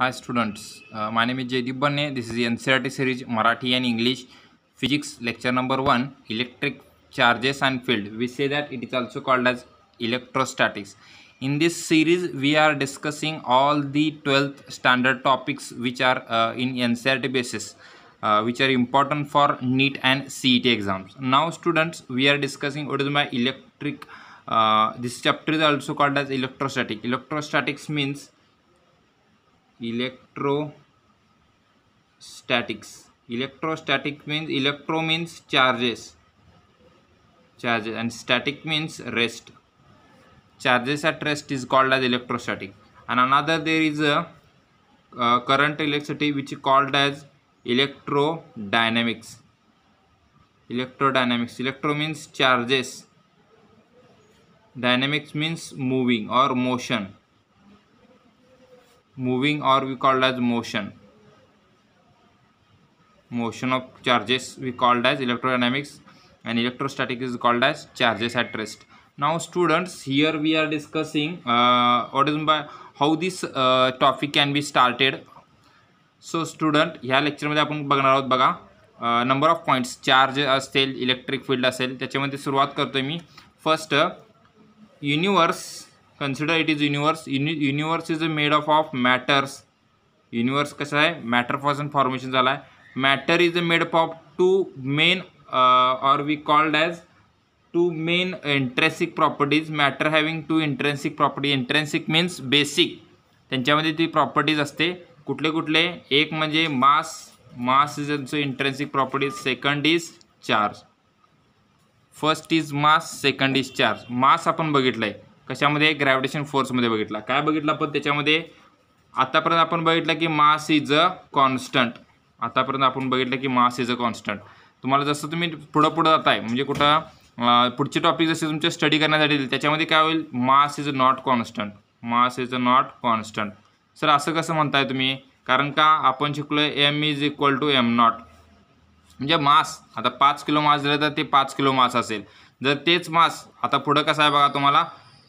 Hi students, uh, my name is Jaydeep Banne. This is the NCRT series Marathi and English Physics lecture number 1 Electric Charges and Field. We say that it is also called as electrostatics. In this series we are discussing all the 12th standard topics which are uh, in NCRT basis. Uh, which are important for NEET and CET exams. Now students we are discussing what is my electric uh, this chapter is also called as electrostatic. Electrostatics means electrostatics electrostatic electro means charges charges and static means rest charges at rest is called as electrostatic and another there is a current electricity which is called as electrodynamics electrodynamics electro means charges dynamics means moving or motion moving or we called as motion motion of charges we called as electrodynamics and is called as charges at rest now students here we are discussing what is by how this topic can be started so student ह्या लेक्चरमध्ये आपण बघणार आहोत बघा number of points charge असतील electric field असेल त्याच्यामध्ये सुरुवात करतोय मी first universe consider it is universe universe is a made of of matters universe कसं आहे मॅटर मॅटरपासून फॉर्मेशन झाला आहे matter is a made up of two main or we called as two main intrinsic properties matter having two intrinsic property intrinsic means basic त्यांच्यामध्ये ती properties असते कुठले कुठले एक म्हणजे mass mass is also intrinsic properties second is charge first is mass second is charge mass आपण बघितलं आहे कशामध्ये ग्रॅव्हिटेशन फोर्समध्ये बघितला काय बघितलं पण त्याच्यामध्ये आतापर्यंत आपण बघितलं की मास इज अ कॉन्स्टंट आतापर्यंत आपण बघितलं की मास इज अ कॉन्स्टंट तुम्हाला जसं तुम्ही पुढं पुढं जाताय म्हणजे कुठं पुढचे टॉपिक जसे तुमचे स्टडी करण्यासाठी येईल त्याच्यामध्ये काय होईल mass is a not constant mass is a not constant sir असं कसं म्हणताय तुम्ही कारण का आपण शिकलो M is equal to M naught म्हणजे मास आता पाच किलो मास दिलं तर ते पाच किलो मास असेल जर तेच मास आता पुढं कसं आहे बघा तुम्हाला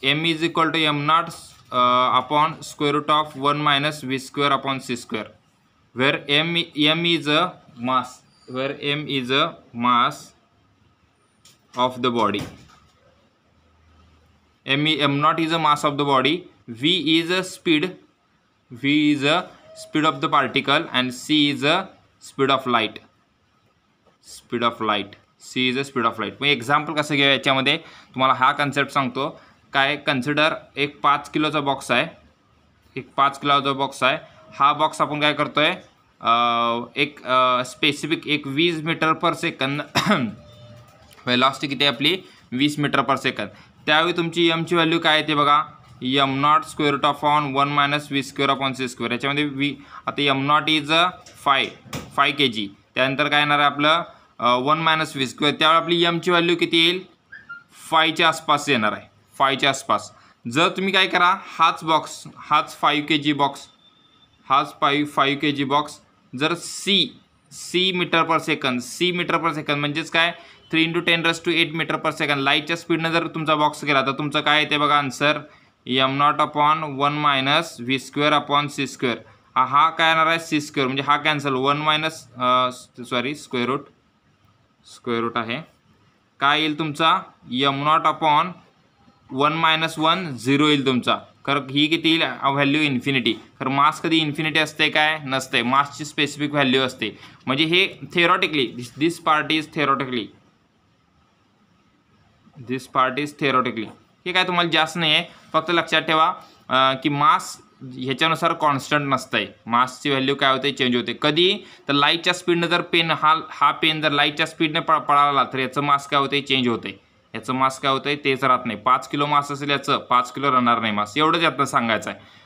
M is equal to M naught upon square root of one minus V square upon C square where M M is a mass where M is a mass of the body M M naught is a mass of the body V is a speed V is a speed of the particle and C is a speed of light speed of light C is a speed of light मग example कसं घेऊ याच्यामध्ये तुम्हाला हा concept सांगतो काय consider एक पाच किलोचा बॉक्स आहे एक पाच किलोचा बॉक्स आहे हा बॉक्स आपण काय करतो आहे एक स्पेसिफिक एक वीस मीटर पर सेकंद वेलॉसिटी किती आहे आपली वीस मीटर पर सेकंद त्यावेळी तुमची यमची व्हॅल्यू काय आहे ते बघा M naught square root of on one minus V square of on C square याच्यामध्ये वी आता M naught is five five K G त्यानंतर काय येणार आहे आपलं वन मायनस वी स्क्वेअर त्यावेळी आपली यमची व्हॅल्यू किती येईल फायच्या आसपास येणार आहे फायच्या आसपास जर तुम्ही काय करा हाच बॉक्स हाच फाईव्ह के जी बॉक्स हाच five five K G box जर C C metre per second C metre per second म्हणजेच काय three into ten raise to eight metre per second लाईटच्या स्पीडनं जर तुमचा बॉक्स केला तर तुमचं काय येते बघा answer M naught upon one minus V square upon C square हा काय येणार आहे सी स्क्वेअर म्हणजे हा cancel one minus sorry square root square root आहे काय येईल तुमचा M naught upon one minus one zero येईल तुमचा खरं ही किती येईल व्हॅल्यू इन्फिनिटी खरं मास कधी इन्फिनिटी असते काय नसते मासची स्पेसिफिक व्हॅल्यू असते म्हणजे हे theoretically this this part is theoretically this part is theoretically हे काय तुम्हाला जास्त नाही आहे फक्त लक्षात ठेवा की मास ह्याच्यानुसार कॉन्स्टंट आहे मासची व्हॅल्यू काय होते चेंज होते कधी तर लाईटच्या स्पीडनं जर पेन हा हा पेन जर लाईटच्या स्पीडने पळाला तर याचं मास काय होते चेंज होते याचं मास काय होतं आहे तेच राहत नाही पाच किलो मास असेल याचं पाच किलो राहणार नाही मास एवढंच यातनं सांगायचं आहे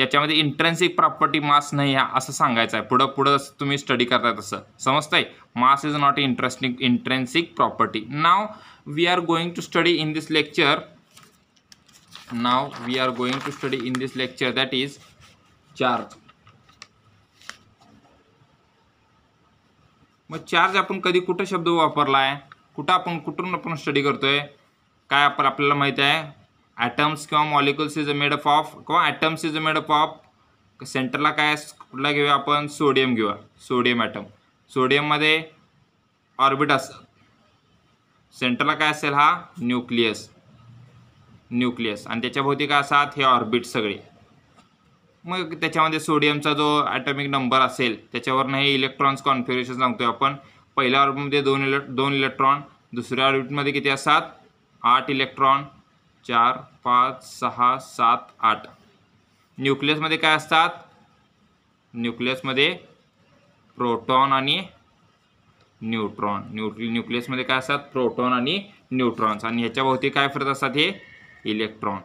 याच्यामध्ये इंट्रेन्सिक प्रॉपर्टी मास नाही आहे असं सांगायचं आहे पुढं पुढं जसं तुम्ही स्टडी करताय तसं समजतंय mass is not interesting intrinsic property now we are going to study in this lecture now we are going to study in this lecture that is charge मग चार्ज आपण कधी कुठं शब्द वापरला आहे कुठं आपण कुठून आपण स्टडी करतो आहे काय आपण आपल्याला माहीत आहे ॲटम्स किंवा molecules is a made up of किंवा atoms is a made up of सेंटरला काय कुठला घेऊया आपण सोडियम घेऊया सोडियम ॲटम सोडियममध्ये ऑर्बिट असतात सेंटरला काय असेल हा न्यूक्लियस न्यूक्लियस आणि त्याच्याभोवती काय असतात हे ऑर्बिट सगळे मग त्याच्यामध्ये सोडियमचा जो ॲटॉमिक नंबर असेल त्याच्यावरनं हे इलेक्ट्रॉन्स कॉन्फिगरेशन सांगतोय आपण पहिल्या ऑर्बिटमध्ये दोन इले दोन इलेक्ट्रॉन दुसऱ्या ऑर्बिटमध्ये किती असतात आठ इलेक्ट्रॉन चार पाच सहा सात आठ न्यूक्लियसमध्ये काय असतात न्यूक्लियसमध्ये प्रोटॉन आणि न्यूट्रॉन न्यू न्यूक्लियसमध्ये काय असतात प्रोटॉन आणि न्यूट्रॉन्स आणि ह्याच्याभोवती काय फिरत असतात हे इलेक्ट्रॉन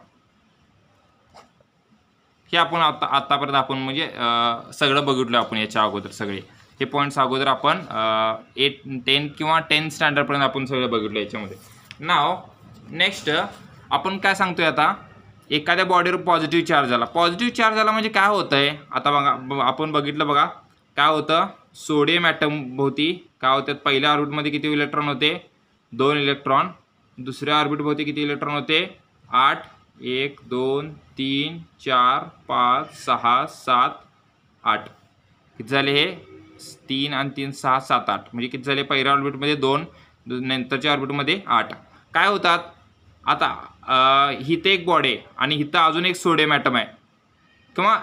हे आपण आता आत्तापर्यंत आपण म्हणजे सगळं बघितलं आपण याच्या अगोदर सगळे हे पॉईंट्स अगोदर आपण एट टेन किंवा टेन स्टँडर्डपर्यंत आपण सगळं बघितलं याच्यामध्ये नाव नेक्स्ट आपण काय सांगतोय आता एखाद्या बॉडीवर पॉझिटिव्ह चार्ज झाला पॉझिटिव्ह चार्ज झाला म्हणजे काय होतं आहे आता बघा आपण बघितलं बघा काय होतं सोडियम ॲटम काय होतं पहिल्या ऑर्बिटमध्ये किती इलेक्ट्रॉन होते दोन इलेक्ट्रॉन दुसऱ्या ऑर्बिटभोवती किती इलेक्ट्रॉन होते आठ एक दोन तीन चार पाच सहा सात आठ किती झाले हे तीन आणि तीन सहा सात आठ म्हणजे किती झाले पहिल्या ऑर्बिटमध्ये दोन नंतरच्या ऑर्बिटमध्ये आठ काय होतात आता हिथं एक बॉडी आहे आणि हिथं अजून एक सोडियम ॲटम आहे किंवा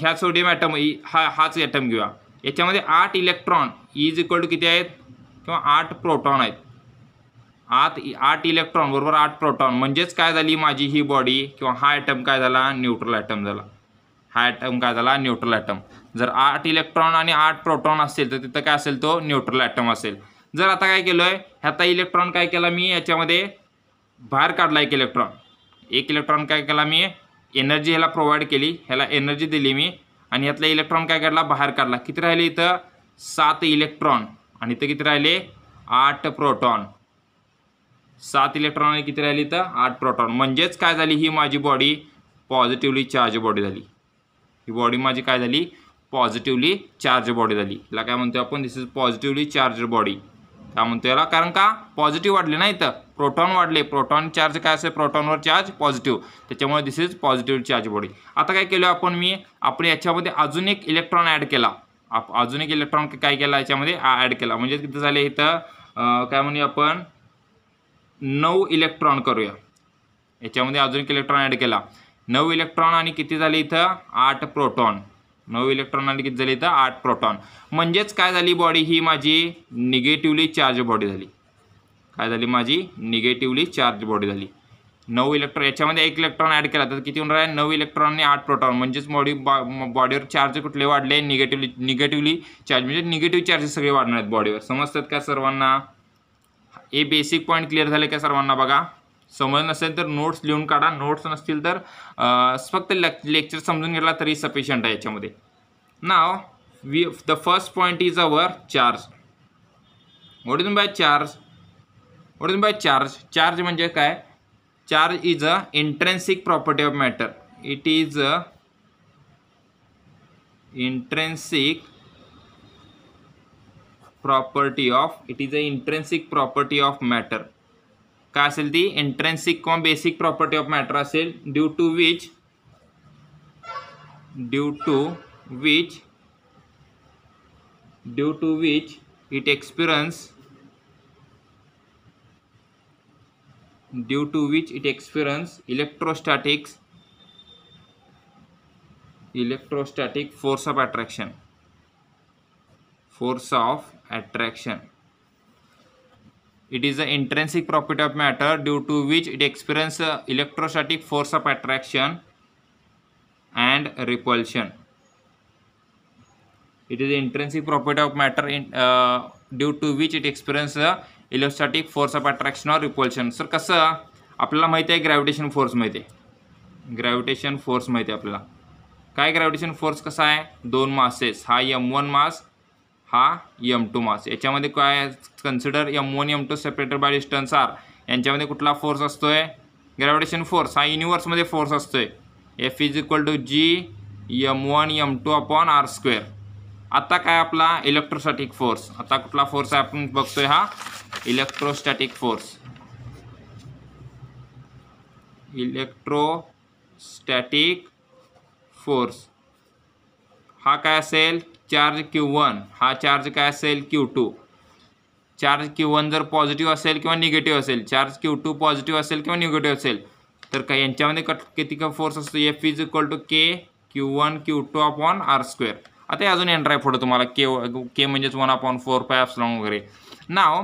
ह्या सोडियम ॲटम हा हाच ॲटम घेऊया याच्यामध्ये आठ इलेक्ट्रॉन इज इक्वल टू किती आहेत किंवा आठ प्रोटॉन आहेत आठ आठ इलेक्ट्रॉन बरोबर आठ प्रोटॉन म्हणजेच काय झाली माझी ही बॉडी किंवा हा ॲटम काय झाला न्यूट्रल ॲटम झाला हा ॲटम काय झाला न्यूट्रल ॲटम जर आठ इलेक्ट्रॉन आणि आठ प्रोटॉन असेल तर तिथं काय असेल तो न्यूट्रल ॲटम असेल जर आता काय केलं आहे ह्याचा इलेक्ट्रॉन काय केला मी याच्यामध्ये बाहेर काढला एक इलेक्ट्रॉन एक इलेक्ट्रॉन काय केला मी एनर्जी ह्याला प्रोव्हाइड केली ह्याला एनर्जी दिली मी आणि यातला इलेक्ट्रॉन काय काढला बाहेर काढला किती राहिले इथं सात इलेक्ट्रॉन आणि इथं किती राहिले आठ प्रोटॉन सात इलेक्ट्रॉन आणि किती राहिली इथं आठ प्रोटॉन म्हणजेच काय झाली ही माझी बॉडी पॉझिटिव्हली चार्ज बॉडी झाली ही बॉडी माझी काय झाली पॉझिटिव्हली चार्ज बॉडी झाली याला काय म्हणतो आपण this is positively charge body काय म्हणतो याला कारण का पॉझिटिव्ह वाढले नाही इथं प्रोटॉन वाढले प्रोटॉन चार्ज काय असेल प्रोटॉनवर चार्ज पॉझिटिव्ह त्याच्यामुळे this is positive charge body आता काय केलं आपण मी आपण याच्यामध्ये अजून एक इलेक्ट्रॉन ॲड केला आप अजून एक इलेक्ट्रॉन काय केला याच्यामध्ये ॲड केला म्हणजे किती झाले इथं काय म्हणूया आपण नऊ इलेक्ट्रॉन करूया याच्यामध्ये अजून एक इलेक्ट्रॉन ॲड केला नऊ इलेक्ट्रॉन आणि किती झाले इथं आठ प्रोटॉन नऊ इलेक्ट्रॉन आणि किती झाले तर आठ प्रोटॉन म्हणजेच काय झाली बॉडी ही माझी निगेटिव्हली चार्ज बॉडी झाली काय झाली माझी निगेटिव्हली चार्ज बॉडी झाली नऊ इलेक्ट्रॉन याच्यामध्ये एक इलेक्ट्रॉन ॲड केला तर किती होणार आहे नऊ इलेक्ट्रॉन आणि आठ प्रोटॉन म्हणजेच बॉडी बॉडीवर चार्ज कुठले वाढले निगेटिवली निगेटिव्हली चार्ज म्हणजे निगेटिव्ह चार्जेस सगळे वाढणार आहेत बॉडीवर समजतात का सर्वांना हे बेसिक पॉईंट क्लिअर झाले का सर्वांना बघा समज नसेल तर नोट्स लिहून काढा नोट्स नसतील तर फक्त लेक्चर समजून घेतला तरी सफिशियंट आहे याच्यामध्ये now we the first point is our charge what by charge what by charge charge म्हणजे काय charge is a intrinsic property of matter it is a intrinsic property of it is a intrinsic property of matter काय असेल ती intrinsic किंवा basic property of matter असेल due to which due to which due to which it experience due to which it experience electrostatics electrostatic force of attraction force of attraction it is a intrinsic property of matter due to which it experience electrostatic force of attraction and repulsion it is intrinsic property of matter due to which it experience electrostatic force of attraction or repulsion sir कसं आपल्याला माहिती आहे gravitation force माहिती आहे gravitation force माहिती आहे आपल्याला काय ग्रॅविटेशन फोर्स कसा आहे दोन मासेस हा यम वन मास हा यम टू मास याच्यामध्ये काय consider M one M two separated by distance R यांच्यामध्ये कुठला फोर्स असतो आहे ग्रॅव्हिटेशन फोर्स हा युनिवर्समध्ये फोर्स असतो आहे F is equal to G M one M two upon R square आता काय आपला इलेक्ट्रोस्टॅटिक फोर्स आता कुठला फोर्स आहे आपण बघतोय हा इलेक्ट्रोस्टॅटिक फोर्स इलेक्ट्रोस्टॅटिक फोर्स हा काय असेल चार्ज क्यू वन हा चार्ज काय असेल Q two charge Q one जर पॉझिटिव्ह असेल किंवा निगेटिव्ह असेल चार्ज क्यू टू पॉझिटिव्ह असेल किंवा निगेटिव्ह असेल तर काय यांच्यामध्ये कट किती का फोर्स असतो F is equal to K Q one Q two upon R square आता अजून एनड्राय फोटो तुम्हाला के के म्हणजेच one upon four pi epsilon वगैरे नाव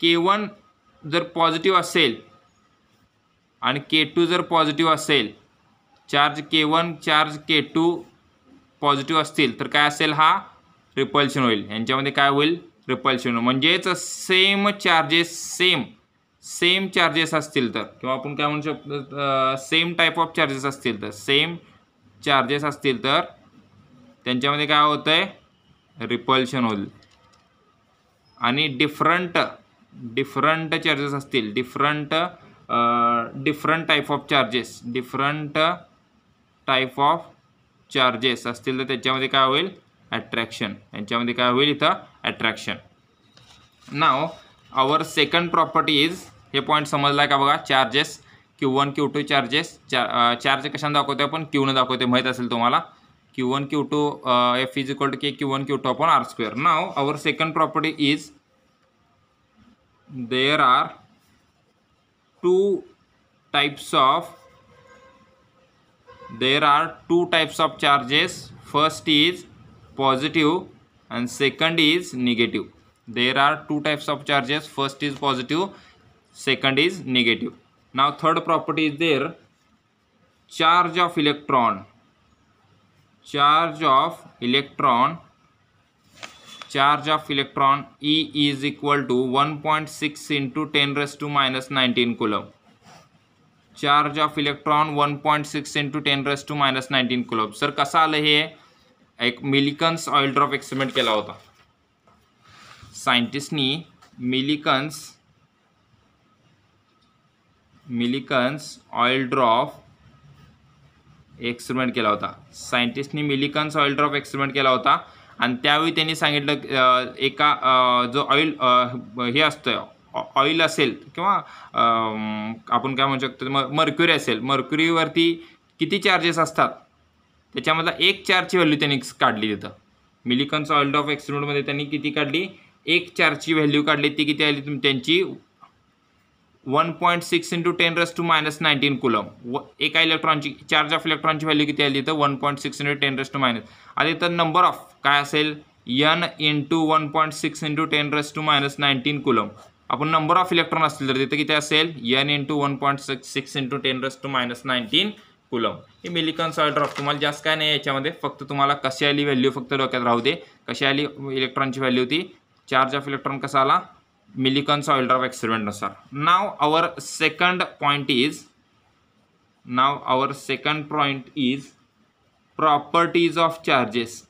के वन जर पॉझिटिव्ह असेल आणि के टू जर पॉझिटिव्ह असेल charge K one charge K two positive असतील तर काय असेल हा रिपल्शन होईल यांच्यामध्ये काय होईल रिपल्शन होईल म्हणजेच same charges same same charges असतील तर किंवा आपण काय म्हणू शकतो सेम टाईप ऑफ चार्जेस असतील तर सेम चार्जेस असतील तर त्यांच्यामध्ये काय होतं आहे रिपल्शन होईल आणि डिफरंट डिफरंट चार्जेस असतील different different type of charges different type of charges असतील तर त्याच्यामध्ये काय होईल ॲट्रॅक्शन यांच्यामध्ये काय होईल इथं attraction now our second property is हे पॉईंट समजला आहे का बघा charges Q one Q two charges charge कशाने दाखवते आपण न दाखवते माहीत असेल तुम्हाला Q one Q two F is equal to K Q one Q two upon R square now our second property is there are two types of there are two types of charges first is positive and second is negative there are two types of charges first is positive second is negative now third property is there charge of electron charge of electron charge of electron e is equal to 1.6 into 10 raised to minus 19 coulomb charge of electron one point six into ten raise to minus nineteen coulomb sir कसं आलं हे एक Millikan's oil drop experiment केला होता सायंटिस्टनी Millikan's Millikan's oil drop experiment केला होता सायंटिस्टनी मिलिकन्स ऑइल ड्रॉप एक्सपेरिमेंट केला होता आणि त्यावेळी त्यांनी सांगितलं एका जो ऑइल हे असतं ऑइल असेल किंवा आपण काय म्हणू शकतो म मर्क्युरी असेल मर्क्युरीवरती किती चार्जेस असतात त्याच्यामधला एक चार्जची व्हॅल्यू त्यांनी काढली तिथं मिलिकन्स ऑइल्ड ऑफ मध्ये त्यांनी किती काढली एक चार्जची व्हॅल्यू काढली ती किती आली त्यांची one point six into ten raise to minus nineteen coulomb व एका इलेक्ट्रॉनची चार्ज ऑफ इलेक्ट्रॉनची व्हॅल्यू किती आली तर one point six into ten raise to minus आता तर नंबर ऑफ काय असेल n into one point six into ten raise to minus nineteen coulomb आपण नंबर ऑफ इलेक्ट्रॉन असतील तर तिथे किती असेल n into one point six six into ten raise to minus nineteen coulomb हे मिलिकन सॉइल ऑफ तुम्हाला जास्त काय नाही याच्यामध्ये फक्त तुम्हाला कशी आली व्हॅल्यू फक्त डोक्यात राहू दे कशी आली इलेक्ट्रॉनची व्हॅल्यू होती चार्ज ऑफ इलेक्ट्रॉन कसा आला सॉइल ड्रॉप ऑफ एक्सपेरिमेंटनुसार now our second point is now our second point is properties of charges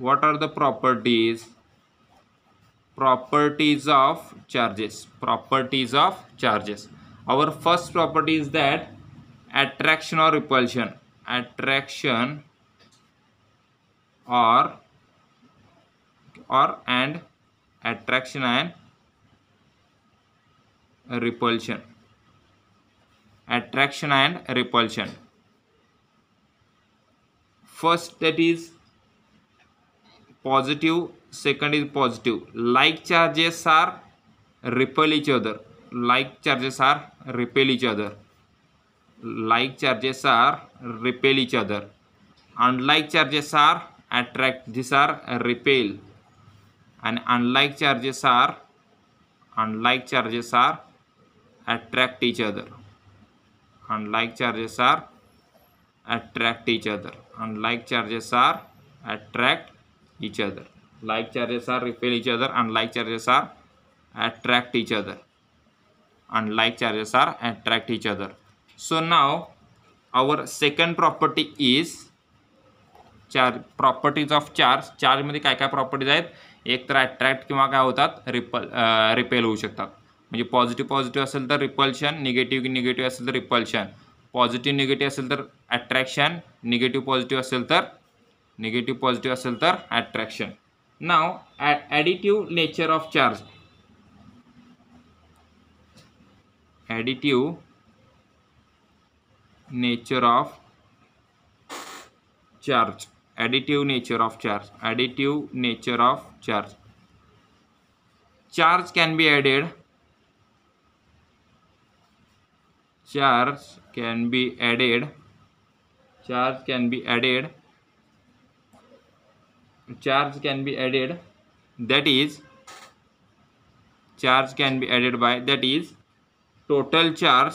what are the properties properties of charges properties of charges our first property is that attraction or repulsion attraction or or and attraction and repulsion attraction and repulsion first that is positive second is positive like charges are repel each other like charges are repel each other like charges are repel each other unlike charges are attract these are repel and unlike charges are unlike charges are attract each other unlike charges are attract each other unlike charges are attract each other like charges are repel each other and charges are attract attract other other and like charges are attract each other so now our second चार properties of charge चार्जमध्ये काय काय properties आहेत एक तर attract किंवा काय होतात रिपल रिपेल होऊ शकतात म्हणजे पॉझिटिव्ह पॉझिटिव्ह असेल तर रिपल्शन निगेटिव्ह निगेटिव्ह असेल तर रिपल्शन पॉझिटिव्ह निगेटिव्ह असेल तर ॲट्रॅक्शन निगेटिव्ह पॉझिटिव्ह असेल तर निगेटिव्ह पॉझिटिव्ह असेल तर attraction Now additive nature of charge. Additive nature of charge. Additive nature of charge. Additive nature of charge. Charge can be added. Charge can be added. Charge can be added charge can be added that is charge can be added by that is total charge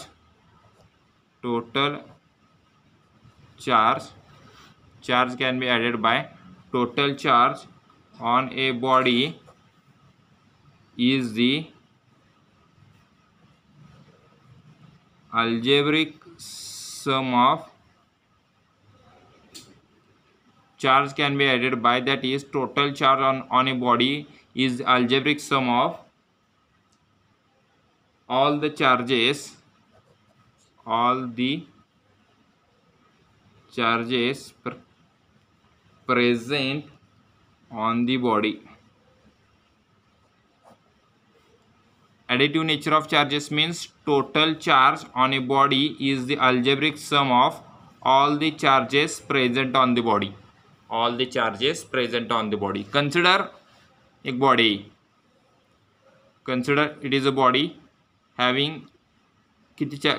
total charge charge can be added by total charge on a body is the algebraic sum of charge can be added by that is total charge on, on a body is algebraic sum of all the charges all the charges present on the body additive nature of charges means total charge on a body is the algebraic sum of all the charges present on the body all the charges present on the body consider a body consider it is a body having किती चा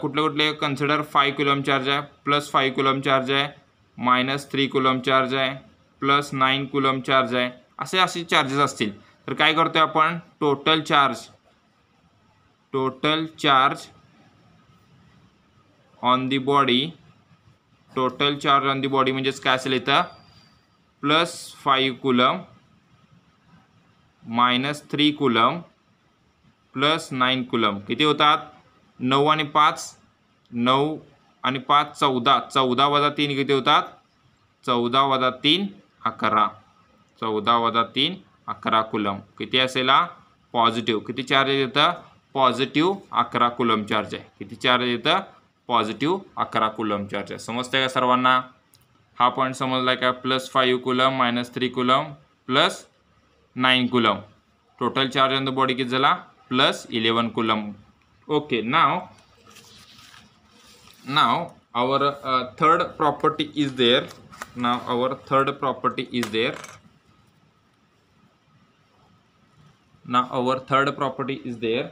कुठले कुठले consider five coulomb charge आहे plus five coulomb charge आहे minus three coulomb charge आहे plus nine coulomb charge आहे असे असे चार्जेस असतील तर काय करतो आहे आपण total charge total charge on the body total charge on the body म्हणजेच काय असेल इथं plus five coulomb minus three coulomb plus nine coulomb किती होतात नऊ आणि पाच नऊ आणि पाच चौदा चौदा वजा तीन किती होतात चौदा वजा तीन अकरा चौदा वजा तीन अकरा कुलम किती असेल हा पॉझिटिव्ह किती चार्ज येतं पॉझिटिव्ह अकरा कुलम चार्ज आहे किती चार्ज येतं पॉझिटिव्ह अकरा कुलम चार्ज आहे समजतंय का सर्वांना हा पॉईंट समजला का plus five coulomb minus three coulomb plus nine coulomb total charge on the body किती झाला plus eleven coulomb okay now now our third property is there now our third property is there now our third property is there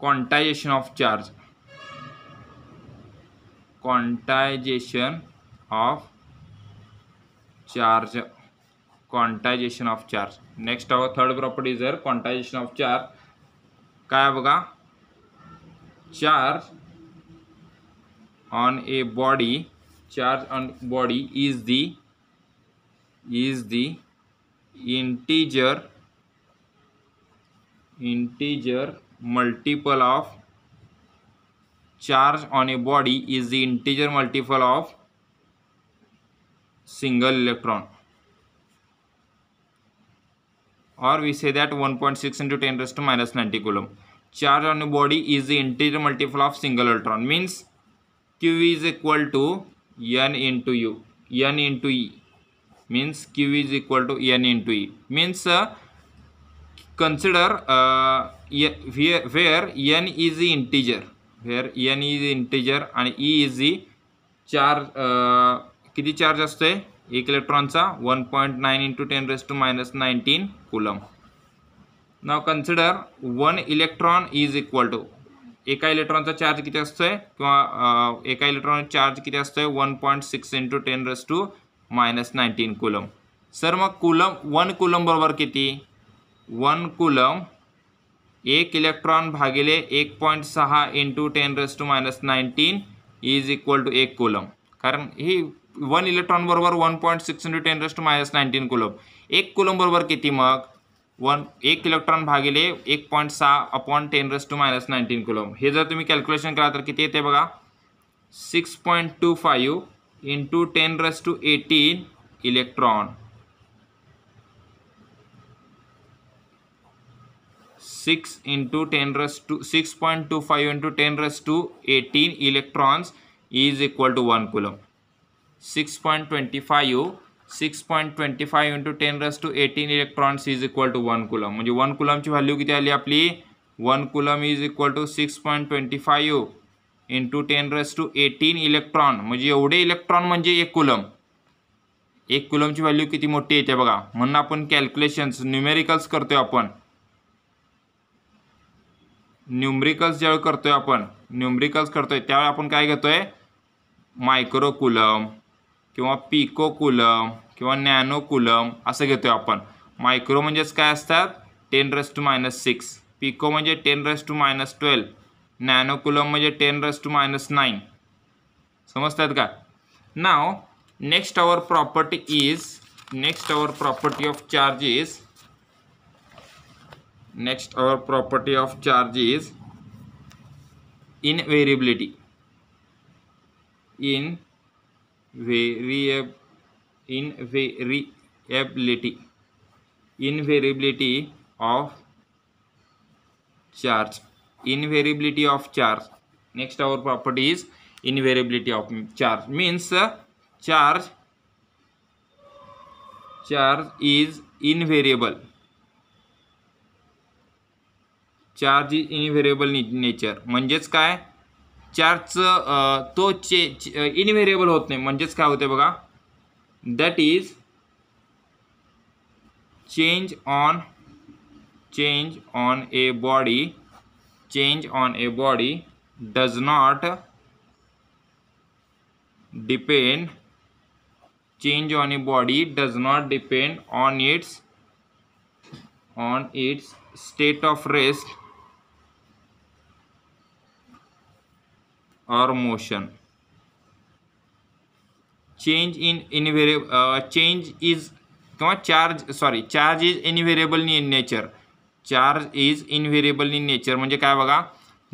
quantization of charge quantization of charge quantization of charge next our third property जर quantization of charge का बगा charge on a body charge on body is the is the integer integer multiple of charge on a body is the integer multiple of single electron or we say that 1.6 into 10 raised to minus 90 coulomb charge on a body is the integer multiple of single electron means q is equal to n into u n into e means q is equal to n into e means uh, consider uh, where n is the integer here n is integer आणि e is e charge किती चार्ज असतो आहे एक इलेक्ट्रॉनचा one point nine into ten raise to minus nineteen coulomb now consider one electron is equal to एका इलेक्ट्रॉनचा charge किती असतो आहे किंवा uh, एका इलेक्ट्रॉनचा चार्ज किती असतो आहे one point six into ten raise to minus nineteen coulomb sir मग कुलम वन कुलम बरोबर किती वन कुलम एक इलेक्ट्रॉन भागिले एक पॉईंट सहा into ten raise to minus nineteen is equal to एक कोलम कारण ही वन इलेक्ट्रॉन बरोबर one point six into ten raise to minus nineteen coulomb एक कोलम बरोबर किती मग वन एक इलेक्ट्रॉन भागिले एक पॉईंट सहा upon ten raise to minus nineteen coulomb हे जर तुम्ही कॅल्क्युलेशन करा तर किती येते बघा six point two five into ten raise to eighteen electron six into ten raise to six point two five into ten raise to eighteen electrons is equal to one coulomb six point twenty five six point twenty five into ten raise to eighteen electrons is equal to one coulomb म्हणजे one कुलमची value किती आली आपली one coulomb is equal to six point twenty five into ten raise to eighteen electron म्हणजे एवढे electron म्हणजे एक coulomb एक कुलमची व्हॅल्यू किती मोठी येते बघा म्हणून आपण कॅल्क्युलेशन्स न्युमेरिकल्स आहे आपण न्युम्रिकल्स ज्यावेळी करतोय आपण न्युम्रिकल्स करतोय आहे त्यावेळी आपण काय घेतो आहे मायक्रोकुलम किंवा पिकोकुलम किंवा नॅनोकुलम असं घेतोय आपण मायक्रो म्हणजेच काय असतात ten raise to minus six pico म्हणजे ten raise to minus twelve nanocoulomb म्हणजे ten raise to minus nine समजतात का now next our property is next our property of charge is next our property of charge is invariability in invariability invariability of charge invariability of charge next our property is invariability of charge means uh, charge charge is invariable charge is invariable nature म्हणजेच काय charge तो चे invariable होत नहीं म्हणजेच का होते but is change on change on a body change on a body does not depend change on a body does not depend on its on its state of rest or motion change in invariable uh, change is किंवा charge sorry charge is invariable in nature charge is invariable in nature म्हणजे काय बघा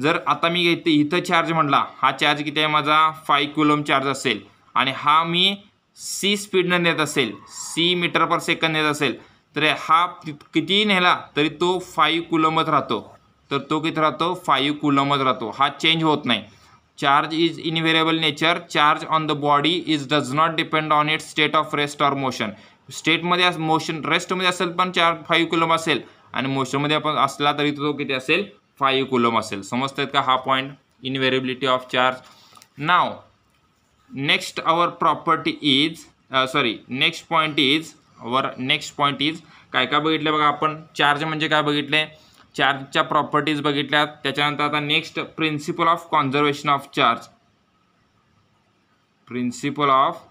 जर आता मी इथे इथं charge म्हटला हा चार्ज किती आहे माझा फाय कुलम चार्ज असेल आणि हा मी सी स्पीडनं नेत असेल सी मीटर पर सेकंड नेत असेल तर हा कितीही नेला तरी तो फाईव्ह कुलमच राहतो तर तो किती राहतो फाईव्ह कुलमच राहतो हा चेंज होत नाही charge is invariable nature charge on the body is does not depend on it state of rest or motion स्टेटमध्ये मोशन रेस्टमध्ये असेल पण चार्ज फाईव्ह कुलम असेल आणि मोशनमध्ये आपण असला तरी तो किती असेल फाईव्ह कुलम असेल समजतात का हा point invariability of charge now next our property is sorry next point is our next point is काय काय बघितलं बघा आपण चार्ज म्हणजे काय बघितले चार्ज या प्रॉपर्टीज बगित आता next principle of conservation of charge principle of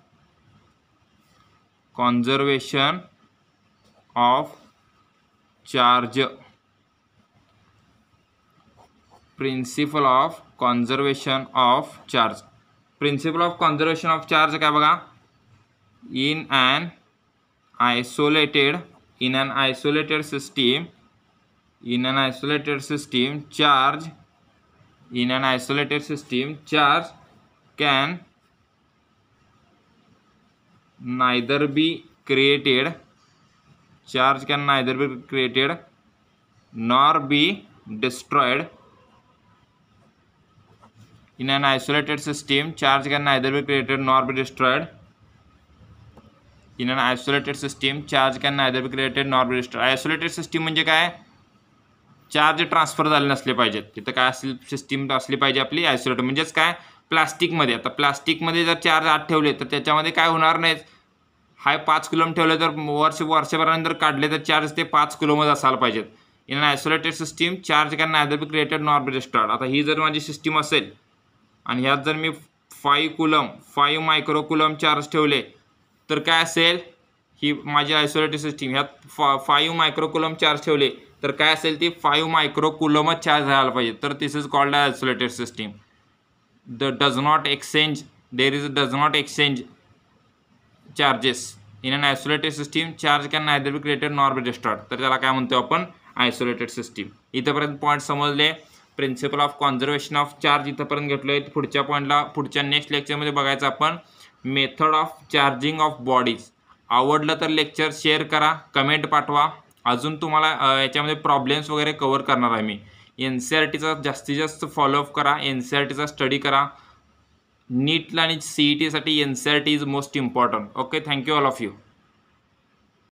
conservation of charge principle of conservation of charge principle of conservation of charge क्या बगा in an isolated in an isolated system in an isolated system charge in an isolated system charge can neither be created charge can neither be created nor be destroyed in an isolated system charge can neither be created nor be destroyed in an isolated system charge can neither be created nor be destroyed isolated system म्हणजे काय charge transfer झाले नसले पाहिजेत तिथं काय असेल system असली पाहिजे आपली आयसोलेटर म्हणजेच काय प्लास्टिकमध्ये आता प्लास्टिकमध्ये जर चार्ज आत ठेवले तर त्याच्यामध्ये काय होणार नाहीत हाय पाच किलोम ठेवले तर वर्ष वर्षभरानंतर काढले तर चार्ज ते पाच किलोमध्ये असायला पाहिजेत in isolated system charge can neither be created nor be आता ही जर माझी सिस्टीम असेल आणि ह्यात जर मी five coulomb five micro coulomb charge ठेवले तर काय असेल ही माझी आयसोलेटेड सिस्टीम ह्यात फा फाईव्ह मायक्रो कुलम चार्ज ठेवले तर काय असेल ती फाईव्ह मायक्रो कुलमच चार्ज झाला पाहिजे तर this is called a isolated system the does not exchange there is does not exchange charges in an isolated system charge can neither be created nor be distort तर त्याला काय म्हणतो आपण isolated system इथंपर्यंत point समजले principle of conservation of charge इथंपर्यंत घेतलो आहे पुढच्या पॉईंटला पुढच्या नेक्स्ट लेक्चरमध्ये बघायचं आपण method of charging of bodies आवडलं तर लेक्चर शेअर करा कमेंट पाठवा अजून तुम्हाला याच्यामध्ये प्रॉब्लेम्स वगैरे कवर करणार आहे मी एन सी आर टीचा जास्तीत जास्त फॉलोअप करा एन सी आर टीचा स्टडी करा नीटला e आणि सी ई टीसाठी N C R T is most important okay thank you all of you